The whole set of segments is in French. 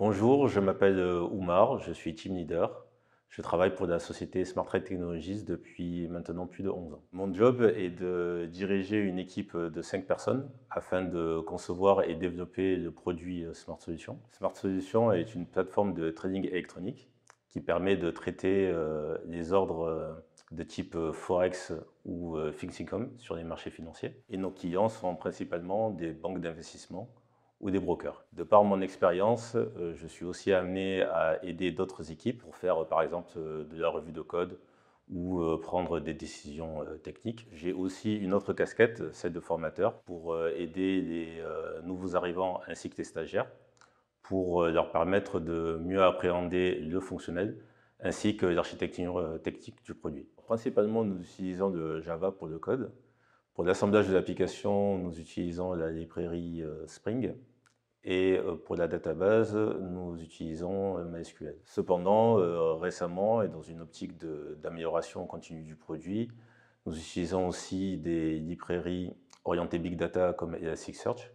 Bonjour, je m'appelle euh, Oumar, je suis team leader. Je travaille pour la société Smart Trade Technologies depuis maintenant plus de 11 ans. Mon job est de diriger une équipe de 5 personnes afin de concevoir et développer le produit euh, Smart Solutions. Smart Solutions est une plateforme de trading électronique qui permet de traiter euh, les ordres de type Forex ou Fixicom sur les marchés financiers. Et nos clients sont principalement des banques d'investissement ou des brokers. De par mon expérience, euh, je suis aussi amené à aider d'autres équipes pour faire euh, par exemple euh, de la revue de code ou prendre des décisions techniques. J'ai aussi une autre casquette, celle de formateur, pour aider les nouveaux arrivants ainsi que les stagiaires, pour leur permettre de mieux appréhender le fonctionnel ainsi que l'architecture technique du produit. Principalement, nous utilisons le Java pour le code. Pour l'assemblage de l'application, nous utilisons la librairie Spring. Et euh, pour la database, nous utilisons euh, MySQL. Cependant, euh, récemment, et dans une optique d'amélioration continue du produit, nous utilisons aussi des librairies orientées Big Data comme Elasticsearch,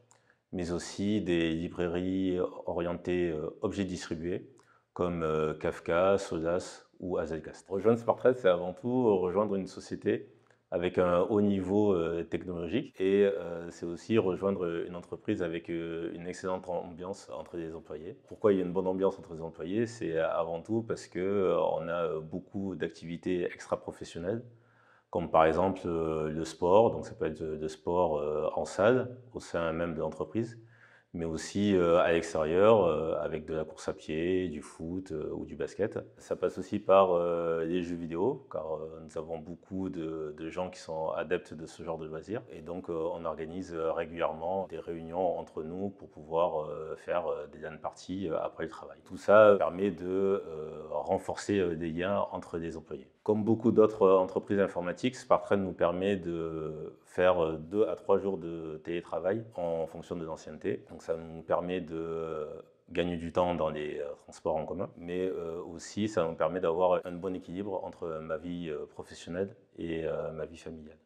mais aussi des librairies orientées objets distribués comme Kafka, Sodas ou Hazelcast. Rejoindre SmartTrade, c'est avant tout rejoindre une société avec un haut niveau euh, technologique. Et euh, c'est aussi rejoindre euh, une entreprise avec une excellente ambiance entre les employés. Pourquoi il y a une bonne ambiance entre les employés C'est avant tout parce qu'on a beaucoup d'activités extra-professionnelles comme par exemple le sport, donc ça peut être le sport en salle, au sein même de l'entreprise, mais aussi euh, à l'extérieur euh, avec de la course à pied, du foot euh, ou du basket. Ça passe aussi par les jeux vidéo, car nous avons beaucoup de, gens qui sont adeptes de ce genre de loisirs. Et donc on organise régulièrement des réunions entre nous pour pouvoir faire des dernières parties après le travail. Tout ça permet de renforcer des liens entre les employés. Comme beaucoup d'autres euh, entreprises informatiques, Spartran nous permet de faire euh, deux à trois jours de télétravail en fonction de l'ancienneté. Donc ça nous permet de gagner du temps dans les euh, transports en commun, mais aussi ça nous permet d'avoir un bon équilibre entre ma vie professionnelle et ma vie familiale.